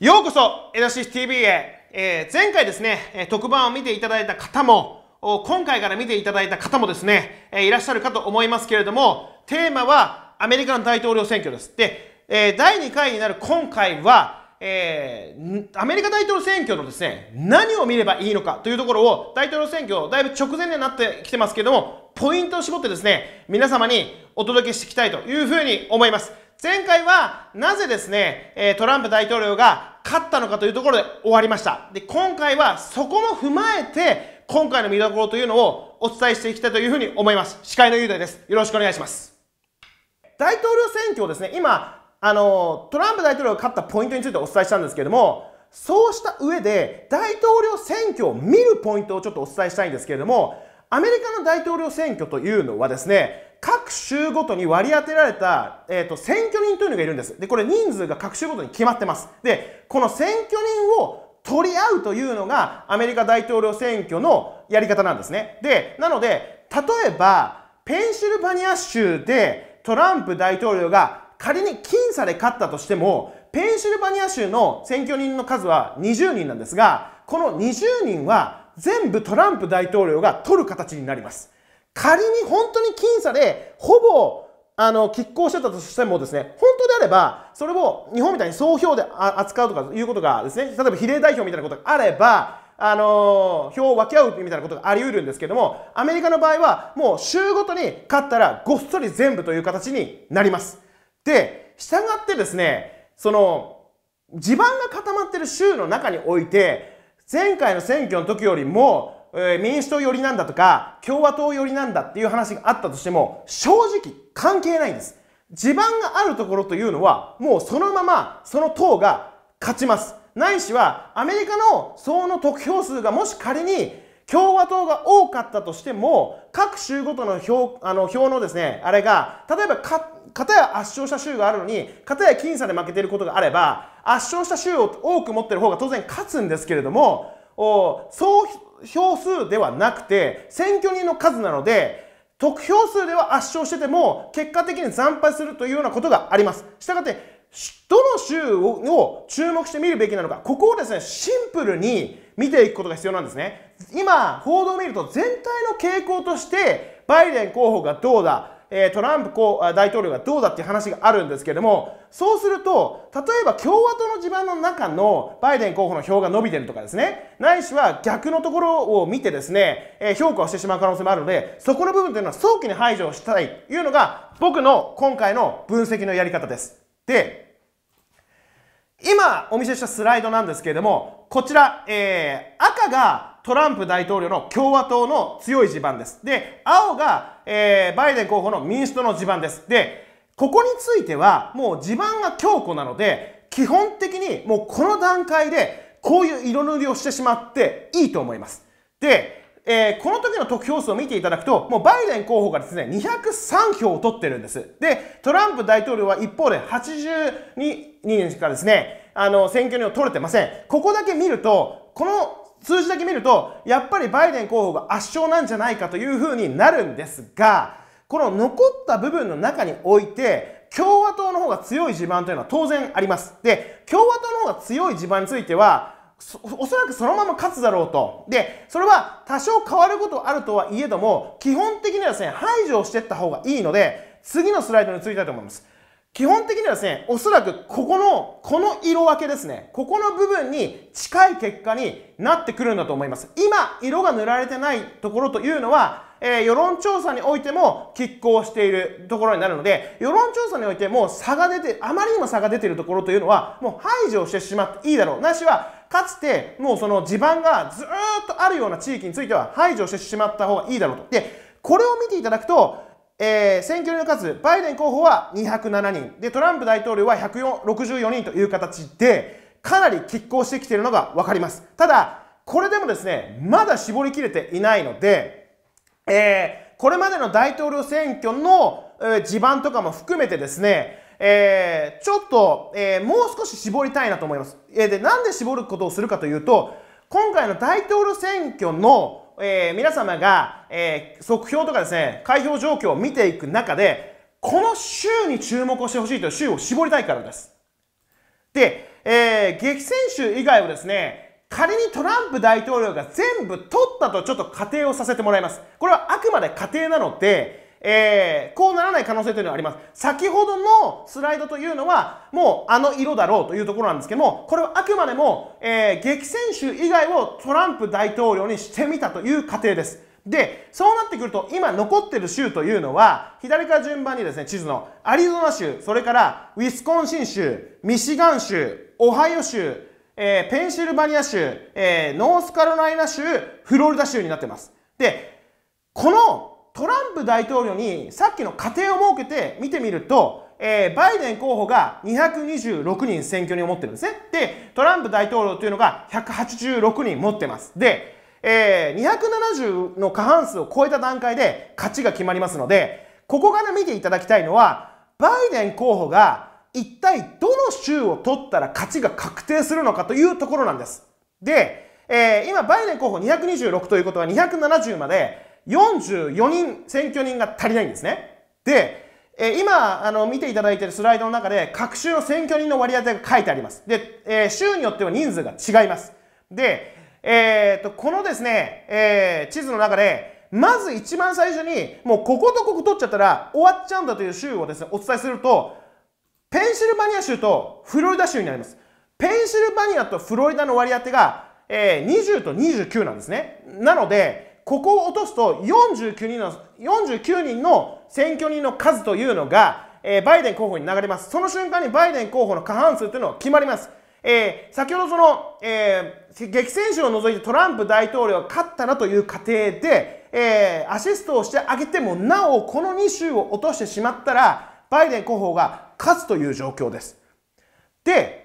ようこそエドシス TV へ、えー、前回ですね特番を見ていただいた方も今回から見ていただいた方もですねいらっしゃるかと思いますけれどもテーマはアメリカの大統領選挙ですで、えー、第2回になる今回はえー、アメリカ大統領選挙のですね、何を見ればいいのかというところを、大統領選挙、だいぶ直前になってきてますけれども、ポイントを絞ってですね、皆様にお届けしていきたいというふうに思います。前回はなぜですね、トランプ大統領が勝ったのかというところで終わりました。で、今回はそこも踏まえて、今回の見どころというのをお伝えしていきたいというふうに思います。司会の雄大です。よろしくお願いします。大統領選挙をですね、今、あの、トランプ大統領が勝ったポイントについてお伝えしたんですけれども、そうした上で、大統領選挙を見るポイントをちょっとお伝えしたいんですけれども、アメリカの大統領選挙というのはですね、各州ごとに割り当てられた、えーと、選挙人というのがいるんです。で、これ人数が各州ごとに決まってます。で、この選挙人を取り合うというのがアメリカ大統領選挙のやり方なんですね。で、なので、例えば、ペンシルバニア州でトランプ大統領が仮に僅差で勝ったとしても、ペンシルバニア州の選挙人の数は20人なんですが、この20人は全部トランプ大統領が取る形になります。仮に本当に僅差で、ほぼ、あの、拮抗してたとしてもですね、本当であれば、それを日本みたいに総票で扱うとかいうことがですね、例えば比例代表みたいなことがあれば、あのー、票を分け合うみたいなことがあり得るんですけども、アメリカの場合は、もう州ごとに勝ったらごっそり全部という形になります。で、従ってですね、その、地盤が固まってる州の中において、前回の選挙の時よりも、え民主党寄りなんだとか共和党寄りなんだっていう話があったとしても正直関係ないんです地盤があるところというのはもうそのままその党が勝ちますないしはアメリカの総の得票数がもし仮に共和党が多かったとしても各州ごとの票あの票のですねあれが例えばか片や圧勝した州があるのに片や僅差で負けていることがあれば圧勝した州を多く持ってる方が当然勝つんですけれどもお総票数ではなくて、選挙人の数なので、得票数では圧勝してても、結果的に惨敗するというようなことがあります。したがって、どの州を注目して見るべきなのか、ここをですね、シンプルに見ていくことが必要なんですね。今、報道を見ると全体の傾向として、バイデン候補がどうだ、えトランプ大統領がどうだっていう話があるんですけれどもそうすると例えば共和党の地盤の中のバイデン候補の票が伸びてるとかですねないしは逆のところを見てですね、え評価をしてしまう可能性もあるのでそこの部分というのは早期に排除をしたいというのが僕の今回の分析のやり方です。で今お見せしたスライドなんですけれどもこちら、えー、赤がトランプ大統領の共和党の強い地盤ですで青が、えー、バイデン候補の民主党の地盤ですでここについてはもう地盤が強固なので基本的にもうこの段階でこういう色塗りをしてしまっていいと思いますでえー、この時の得票数を見ていただくと、もうバイデン候補がですね、203票を取ってるんです。で、トランプ大統領は一方で82人しかですね、あの、選挙には取れてません。ここだけ見ると、この数字だけ見ると、やっぱりバイデン候補が圧勝なんじゃないかというふうになるんですが、この残った部分の中において、共和党の方が強い地盤というのは当然あります。で、共和党の方が強い地盤については、おそらくそのまま勝つだろうと。で、それは多少変わることあるとはいえども、基本的にはですね、排除をしていった方がいいので、次のスライドに移りたいと思います。基本的にはですね、おそらくここの、この色分けですね、ここの部分に近い結果になってくるんだと思います。今、色が塗られてないところというのは、えー、世論調査においても拮抗しているところになるので、世論調査においても差が出て、あまりにも差が出ているところというのは、もう排除してしまっていいだろう。なしは、かつてもうその地盤がずっとあるような地域については排除してしまった方がいいだろうと。で、これを見ていただくと、えー、選挙人の数、バイデン候補は207人、で、トランプ大統領は164人という形で、かなり拮抗してきているのが分かります。ただ、これでもですね、まだ絞りきれていないので、えー、これまでの大統領選挙の、えー、地盤とかも含めてですね、えー、ちょっと、えー、もう少し絞りたいなと思います。えー、で、なんで絞ることをするかというと、今回の大統領選挙の、えー、皆様が、えー、速報とかですね、開票状況を見ていく中で、この州に注目をしてほしいという州を絞りたいからです。で、えー、激戦州以外をですね、仮にトランプ大統領が全部取ったとちょっと仮定をさせてもらいます。これはあくまで仮定なので、えー、こうならない可能性というのはあります。先ほどのスライドというのは、もうあの色だろうというところなんですけども、これはあくまでも、えー、激戦州以外をトランプ大統領にしてみたという過程です。で、そうなってくると、今残ってる州というのは、左から順番にですね、地図のアリゾナ州、それからウィスコンシン州、ミシガン州、オハイオ州、えー、ペンシルバニア州、えー、ノースカロライナ州、フロリダ州になってます。で、このトランプ大統領にさっきの過程を設けて見てみると、えー、バイデン候補が226人選挙に思ってるんですね。で、トランプ大統領というのが186人持ってます。で、えー、270の過半数を超えた段階で勝ちが決まりますので、ここから見ていただきたいのは、バイデン候補が一体どの州を取ったら勝ちが確定するのかというところなんです。で、えー、今バイデン候補226ということは270まで44人、選挙人が足りないんですね。で、え今あの見ていただいているスライドの中で各州の選挙人の割り当てが書いてあります。で、えー、州によっては人数が違います。で、えー、とこのですね、えー、地図の中でまず一番最初にもうこことここ取っちゃったら終わっちゃうんだという州をですねお伝えするとペンシルバニア州とフロリダ州になります。ペンシルバニアとフロリダの割り当てが、えー、20と29なんですね。なので、ここを落とすと49人の ,49 人の選挙人の数というのが、えー、バイデン候補に流れます。その瞬間にバイデン候補の過半数というのは決まります。えー、先ほどその、えー、激戦州を除いてトランプ大統領が勝ったなという過程で、えー、アシストをしてあげてもなおこの2州を落としてしまったらバイデン候補が勝つという状況です。で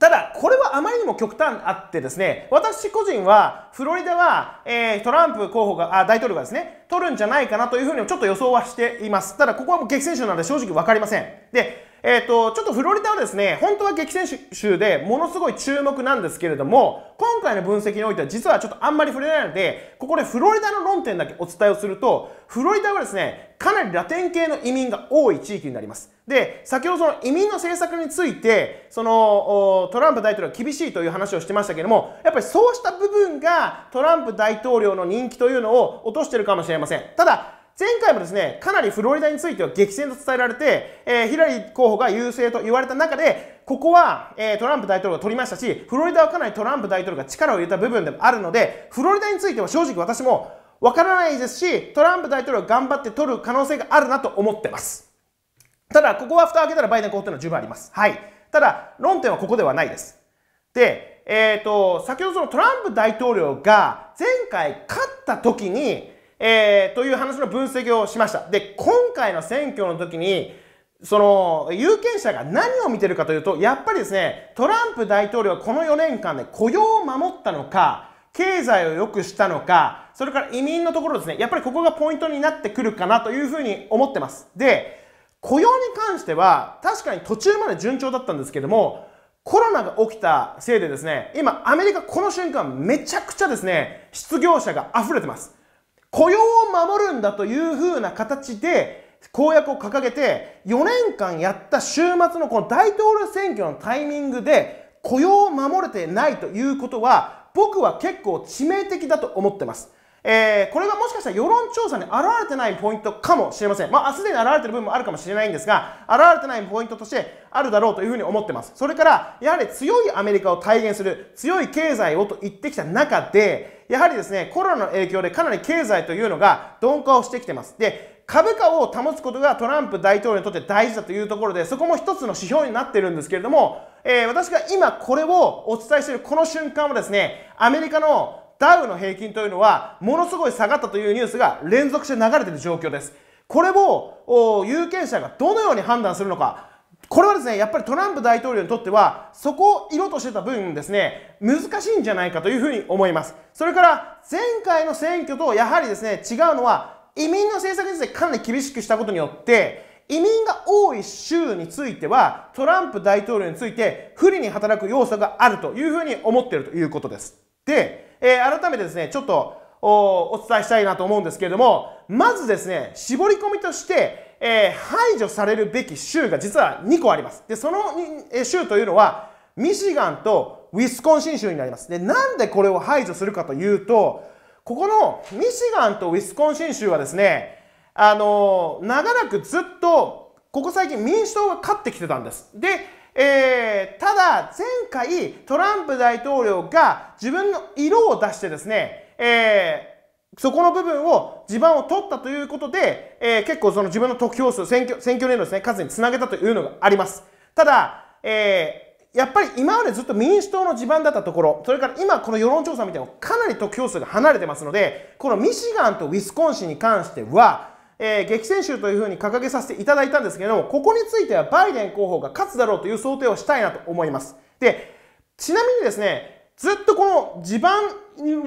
ただ、これはあまりにも極端あってですね、私個人は、フロリダは、えー、トランプ候補が、あ、大統領がですね、取るんじゃないかなというふうにちょっと予想はしています。ただ、ここはもう激戦州なので正直わかりません。で、えっ、ー、と、ちょっとフロリダはですね、本当は激戦州でものすごい注目なんですけれども、今回の分析においては実はちょっとあんまり触れないので、ここでフロリダの論点だけお伝えをすると、フロリダはですね、かなりラテン系の移民が多い地域になります。で、先ほどその移民の政策について、そのトランプ大統領は厳しいという話をしてましたけども、やっぱりそうした部分がトランプ大統領の人気というのを落としてるかもしれません。ただ、前回もですね、かなりフロリダについては激戦と伝えられて、えー、ヒラリー候補が優勢と言われた中で、ここは、えー、トランプ大統領が取りましたし、フロリダはかなりトランプ大統領が力を入れた部分でもあるので、フロリダについては正直私もわからないですし、トランプ大統領が頑張って取る可能性があるなと思ってます。ただ、ここは蓋を開けたらバイデン候補というのは十分あります。はい。ただ、論点はここではないです。で、えっ、ー、と、先ほどそのトランプ大統領が前回勝った時に、えー、という話の分析をしました。で、今回の選挙の時に、その、有権者が何を見てるかというと、やっぱりですね、トランプ大統領はこの4年間で雇用を守ったのか、経済を良くしたのか、それから移民のところですね、やっぱりここがポイントになってくるかなというふうに思ってます。で、雇用に関しては、確かに途中まで順調だったんですけども、コロナが起きたせいでですね、今アメリカこの瞬間めちゃくちゃですね、失業者が溢れてます。雇用を守るんだというふうな形で公約を掲げて4年間やった週末のこの大統領選挙のタイミングで雇用を守れてないということは僕は結構致命的だと思ってますえー、これがもしかしたら世論調査に現れてないポイントかもしれません。まあ、すでに現れてる部分もあるかもしれないんですが、現れてないポイントとしてあるだろうというふうに思ってます。それから、やはり強いアメリカを体現する、強い経済をと言ってきた中で、やはりですね、コロナの影響でかなり経済というのが鈍化をしてきてます。で、株価を保つことがトランプ大統領にとって大事だというところで、そこも一つの指標になっているんですけれども、えー、私が今これをお伝えしているこの瞬間はですね、アメリカのダウの平均というのはものすごい下がったというニュースが連続して流れている状況ですこれを有権者がどのように判断するのかこれはですねやっぱりトランプ大統領にとってはそこを色としてた分ですね難しいんじゃないかというふうに思いますそれから前回の選挙とやはりですね違うのは移民の政策についてかなり厳しくしたことによって移民が多い州についてはトランプ大統領について不利に働く要素があるというふうに思っているということですでえー、改めてですね、ちょっとおお伝えしたいなと思うんですけれども、まずですね、絞り込みとして、えー、排除されるべき州が実は2個あります。で、その、え州というのは、ミシガンとウィスコンシン州になります。で、なんでこれを排除するかというと、ここのミシガンとウィスコンシン州はですね、あのー、長らくずっとここ最近民主党が勝ってきてたんです。で、えー、ただ前回トランプ大統領が自分の色を出してですね、えー、そこの部分を、地盤を取ったということで、えー、結構その自分の得票数、選挙、選挙年のですね、数につなげたというのがあります。ただ、えー、やっぱり今までずっと民主党の地盤だったところ、それから今この世論調査みたいなのかなり得票数が離れてますので、このミシガンとウィスコンシンに関しては、えー、激戦州というふうに掲げさせていただいたんですけれども、ここについてはバイデン候補が勝つだろうという想定をしたいなと思います。で、ちなみにですね、ずっとこの地盤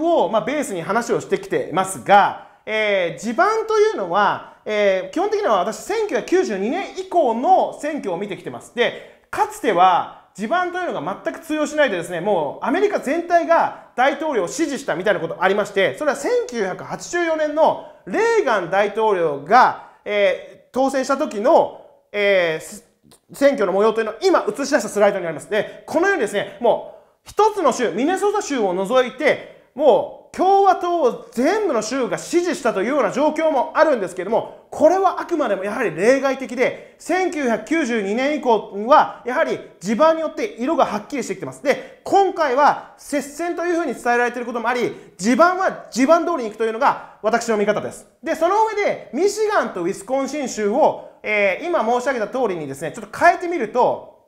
を、まあ、ベースに話をしてきてますが、えー、地盤というのは、えー、基本的には私1992年以降の選挙を見てきてます。で、かつては、地盤というのが全く通用しないでですね、もうアメリカ全体が大統領を支持したみたいなことありまして、それは1984年のレーガン大統領が、えー、当選した時の、えー、選挙の模様というのを今映し出したスライドになります。で、このようにですね、もう一つの州、ミネソタ州を除いて、もう共和党を全部の州が支持したというような状況もあるんですけれども、これはあくまでもやはり例外的で、1992年以降はやはり地盤によって色がはっきりしてきてます。で、今回は接戦というふうに伝えられていることもあり、地盤は地盤通りに行くというのが私の見方です。で、その上でミシガンとウィスコンシン州を、えー、今申し上げた通りにですね、ちょっと変えてみると、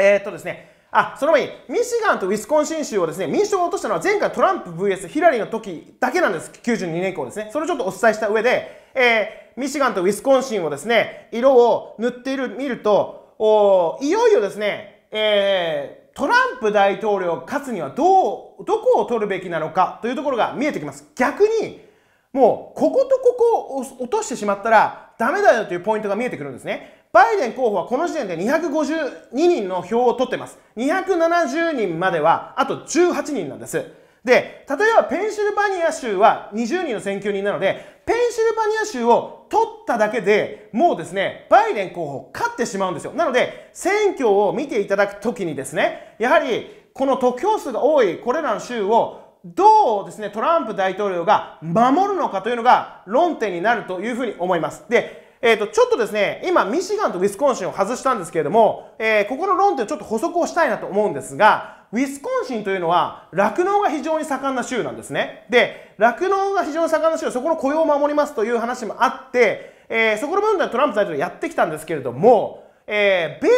えー、っとですね、あその前にミシガンとウィスコンシン州をですね民主党が落としたのは前回トランプ VS ヒラリーの時だけなんです92年以降ですねそれをちょっとお伝えした上で、えー、ミシガンとウィスコンシンをですね色を塗っている見るとおいよいよですね、えー、トランプ大統領勝つにはどうどこを取るべきなのかというところが見えてきます逆にもうこことここを落としてしまったらダメだよというポイントが見えてくるんですねバイデン候補はこの時点で252人の票を取ってます。270人まではあと18人なんです。で、例えばペンシルバニア州は20人の選挙人なので、ペンシルバニア州を取っただけでもうですね、バイデン候補勝ってしまうんですよ。なので、選挙を見ていただくときにですね、やはりこの得票数が多いこれらの州をどうですね、トランプ大統領が守るのかというのが論点になるというふうに思います。で、えー、とちょっとですね今ミシガンとウィスコンシンを外したんですけれども、えー、ここの論点をちょっと補足をしたいなと思うんですがウィスコンシンというのは酪農が非常に盛んな州なんですねで酪農が非常に盛んな州そこの雇用を守りますという話もあって、えー、そこの部分ではトランプ大統領やってきたんですけれどもえー、米中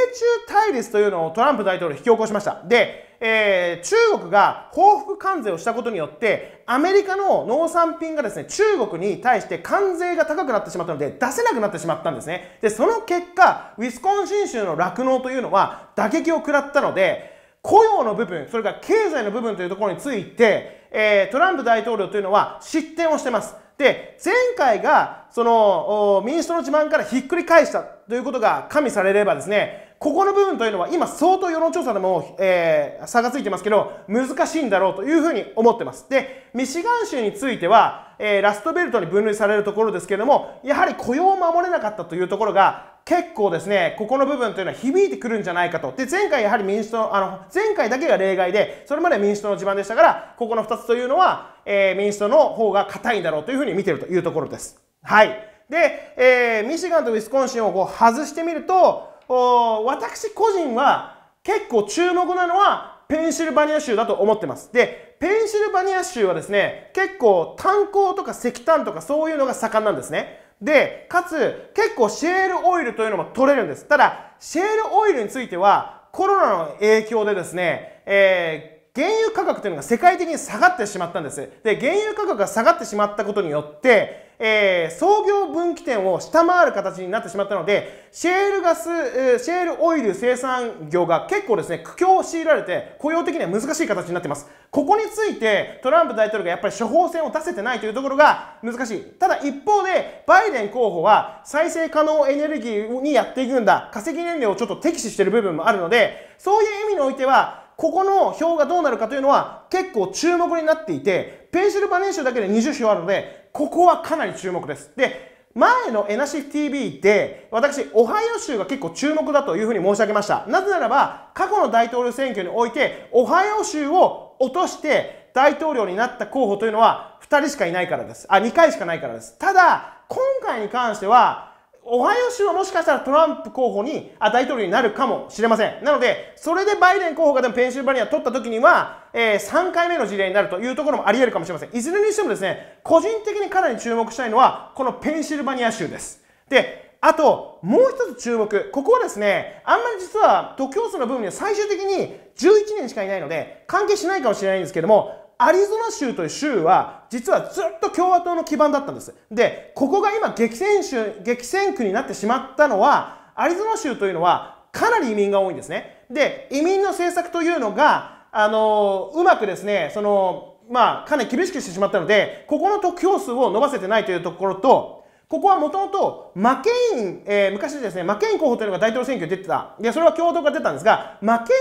対立というのをトランプ大統領引き起こしました。で、えー、中国が報復関税をしたことによって、アメリカの農産品がですね、中国に対して関税が高くなってしまったので、出せなくなってしまったんですね。で、その結果、ウィスコンシン州の酪農というのは打撃を食らったので、雇用の部分、それから経済の部分というところについて、えー、トランプ大統領というのは失点をしてます。で前回がその民主党の自慢からひっくり返したということが加味されればですねここの部分というのは今相当世論調査でも、えー、差がついてますけど、難しいんだろうというふうに思ってます。で、ミシガン州については、えー、ラストベルトに分類されるところですけれども、やはり雇用を守れなかったというところが、結構ですね、ここの部分というのは響いてくるんじゃないかと。で、前回やはり民主党、あの、前回だけが例外で、それまで民主党の地盤でしたから、ここの2つというのは、えー、民主党の方が硬いんだろうというふうに見てるというところです。はい。で、えー、ミシガンとウィスコンシンをこう外してみると、私個人は結構注目なのはペンシルバニア州だと思ってます。で、ペンシルバニア州はですね、結構炭鉱とか石炭とかそういうのが盛んなんですね。で、かつ結構シェールオイルというのも取れるんです。ただ、シェールオイルについてはコロナの影響でですね、えー原油価格というのが世界的に下がってしまったんです。で、原油価格が下がってしまったことによって、えー、創業分岐点を下回る形になってしまったので、シェールガス、えー、シェールオイル生産業が結構ですね、苦境を強いられて、雇用的には難しい形になっています。ここについて、トランプ大統領がやっぱり処方箋を出せてないというところが難しい。ただ一方で、バイデン候補は再生可能エネルギーにやっていくんだ、化石燃料をちょっと敵視している部分もあるので、そういう意味においては、ここの表がどうなるかというのは結構注目になっていて、ペンシルバネー州だけで20票あるので、ここはかなり注目です。で、前のエナシフ TV で、私、オハイオ州が結構注目だというふうに申し上げました。なぜならば、過去の大統領選挙において、オハイオ州を落として大統領になった候補というのは、2人しかいないからです。あ、2回しかないからです。ただ、今回に関しては、オハイオ州はもしかしたらトランプ候補に、あ、大統領になるかもしれません。なので、それでバイデン候補がでもペンシルバニア取った時には、えー、3回目の事例になるというところもあり得るかもしれません。いずれにしてもですね、個人的にかなり注目したいのは、このペンシルバニア州です。で、あと、もう一つ注目。ここはですね、あんまり実は、東京都の部分には最終的に11人しかいないので、関係しないかもしれないんですけども、アリゾナ州という州は実はずっと共和党の基盤だったんですでここが今激戦州激戦区になってしまったのはアリゾナ州というのはかなり移民が多いんですねで移民の政策というのがあのうまくですねそのまあかなり厳しくしてしまったのでここの得票数を伸ばせてないというところとここはもともとマケイン、えー、昔ですね、マケイン候補というのが大統領選挙に出てた。で、それは共和党が出たんですが、マケ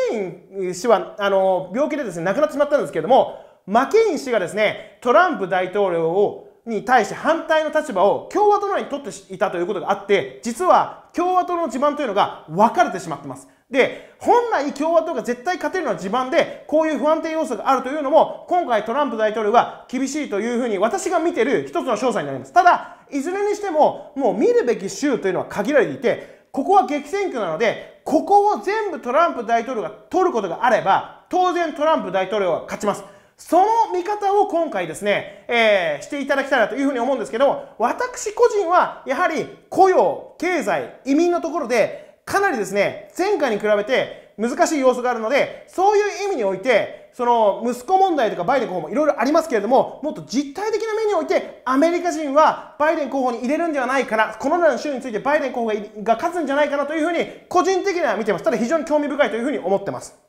イン氏は、あの、病気でですね、亡くなってしまったんですけれども、マケイン氏がですねトランプ大統領をに対して反対の立場を共和党内に取っていたということがあって実は共和党の地盤というのが分かれてしまってますで本来共和党が絶対勝てるのは地盤でこういう不安定要素があるというのも今回トランプ大統領が厳しいというふうに私が見てる一つの詳細になりますただいずれにしてももう見るべき州というのは限られていてここは激戦区なのでここを全部トランプ大統領が取ることがあれば当然トランプ大統領は勝ちますその見方を今回ですね、えー、していただきたいなというふうに思うんですけど、私個人はやはり雇用、経済、移民のところで、かなりですね、前回に比べて難しい要素があるので、そういう意味において、その息子問題とかバイデン候補もいろいろありますけれども、もっと実体的な面において、アメリカ人はバイデン候補に入れるんではないかな、このうな州についてバイデン候補が勝つんじゃないかなというふうに、個人的には見てます。ただ非常に興味深いというふうに思ってます。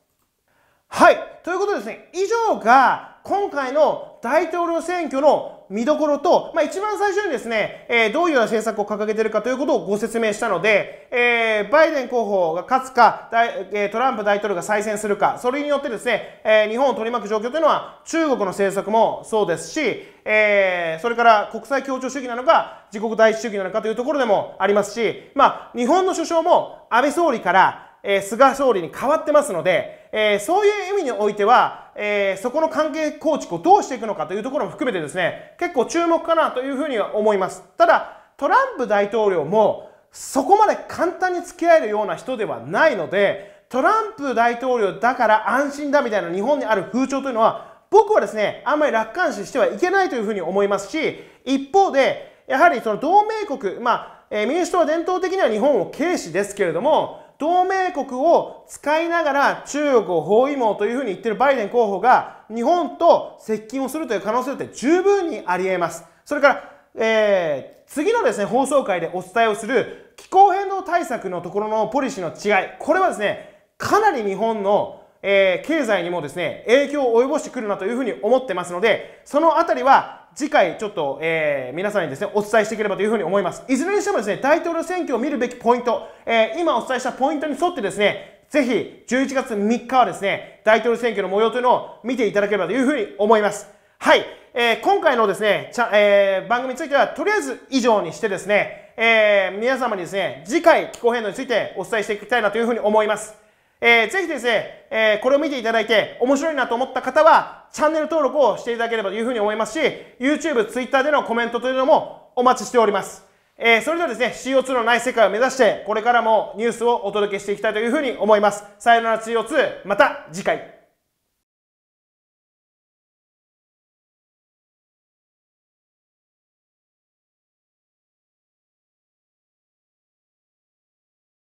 はい。ということでですね、以上が今回の大統領選挙の見どころと、まあ、一番最初にですね、えー、どういうような政策を掲げているかということをご説明したので、えー、バイデン候補が勝つか、えトランプ大統領が再選するか、それによってですね、えー、日本を取り巻く状況というのは中国の政策もそうですし、えそれから国際協調主義なのか、自国第一主義なのかというところでもありますし、まあ、日本の首相も安倍総理からえ菅総理に変わってますので、えそういう意味においては、えそこの関係構築をどうしていくのかというところも含めてですね、結構注目かなというふうには思います。ただ、トランプ大統領もそこまで簡単に付き合えるような人ではないので、トランプ大統領だから安心だみたいな日本にある風潮というのは、僕はですね、あんまり楽観視してはいけないというふうに思いますし、一方で、やはりその同盟国、まあ、え民主党は伝統的には日本を軽視ですけれども、同盟国を使いながら中国を包囲網というふうに言ってるバイデン候補が日本と接近をするという可能性って十分にあり得ます。それから、えー、次のですね、放送会でお伝えをする気候変動対策のところのポリシーの違い、これはですね、かなり日本の、えー、経済にもですね、影響を及ぼしてくるなというふうに思ってますので、そのあたりは次回ちょっと、えー、皆さんにですね、お伝えしていければというふうに思います。いずれにしてもですね、大統領選挙を見るべきポイント、えー、今お伝えしたポイントに沿ってですね、ぜひ11月3日はですね、大統領選挙の模様というのを見ていただければというふうに思います。はい。えー、今回のですね、ちゃえー、番組については、とりあえず以上にしてですね、えー、皆様にですね、次回気候変動についてお伝えしていきたいなというふうに思います。えー、ぜひですね、えー、これを見ていただいて面白いなと思った方はチャンネル登録をしていただければというふうに思いますし YouTube、Twitter でのコメントというのもお待ちしております。えー、それではですね、CO2 のない世界を目指して、これからもニュースをお届けしていきたいというふうに思います。さよなら CO2、また次回。